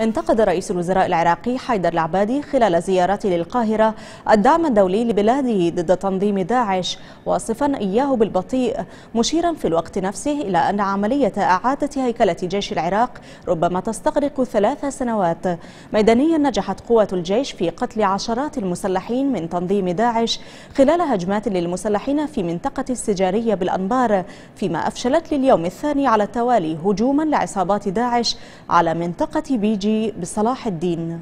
انتقد رئيس الوزراء العراقي حيدر العبادي خلال زيارته للقاهرة الدعم الدولي لبلاده ضد تنظيم داعش واصفا إياه بالبطيء مشيرا في الوقت نفسه إلى أن عملية إعادة هيكلة جيش العراق ربما تستغرق ثلاث سنوات ميدانيا نجحت قوة الجيش في قتل عشرات المسلحين من تنظيم داعش خلال هجمات للمسلحين في منطقة السجارية بالأنبار فيما أفشلت لليوم الثاني على التوالي هجوما لعصابات داعش على منطقة بيجي الخارجي بصلاح الدين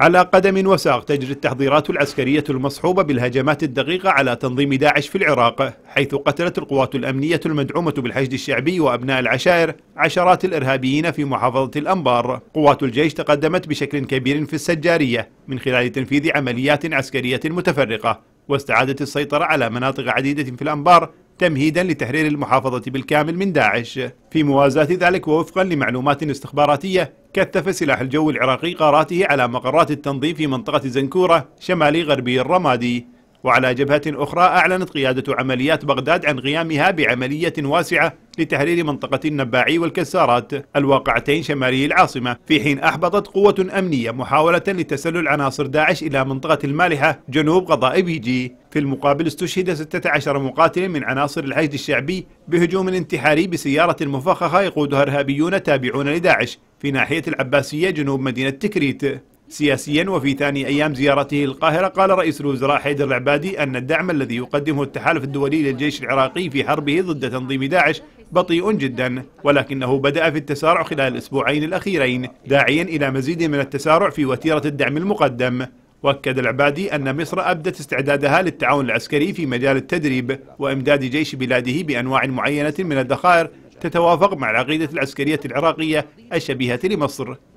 على قدم وساق تجري التحضيرات العسكرية المصحوبة بالهجمات الدقيقة على تنظيم داعش في العراق حيث قتلت القوات الأمنية المدعومة بالحشد الشعبي وأبناء العشائر عشرات الإرهابيين في محافظة الأنبار قوات الجيش تقدمت بشكل كبير في السجارية من خلال تنفيذ عمليات عسكرية متفرقة واستعادت السيطرة على مناطق عديدة في الأنبار تمهيدا لتحرير المحافظة بالكامل من داعش في موازاة ذلك ووفقا لمعلومات استخباراتية كثف سلاح الجو العراقي قاراته على مقرات التنظيم في منطقة زنكورة شمالي غربي الرمادي وعلى جبهة أخرى أعلنت قيادة عمليات بغداد عن قيامها بعملية واسعة لتحرير منطقة النباعي والكسارات الواقعتين شمالي العاصمة في حين أحبطت قوة أمنية محاولة لتسلل عناصر داعش إلى منطقة المالحة جنوب غضاء بيجي في المقابل استشهد 16 مقاتل من عناصر الحشد الشعبي بهجوم انتحاري بسيارة مفخخة يقودها إرهابيون تابعون لداعش في ناحية العباسية جنوب مدينة تكريت سياسيا وفي ثاني أيام زيارته القاهرة قال رئيس الوزراء حيدر العبادي أن الدعم الذي يقدمه التحالف الدولي للجيش العراقي في حربه ضد تنظيم داعش بطيء جدا ولكنه بدأ في التسارع خلال الأسبوعين الأخيرين داعيا إلى مزيد من التسارع في وتيرة الدعم المقدم واكد العبادي ان مصر ابدت استعدادها للتعاون العسكري في مجال التدريب وامداد جيش بلاده بانواع معينه من الذخائر تتوافق مع العقيده العسكريه العراقيه الشبيهه لمصر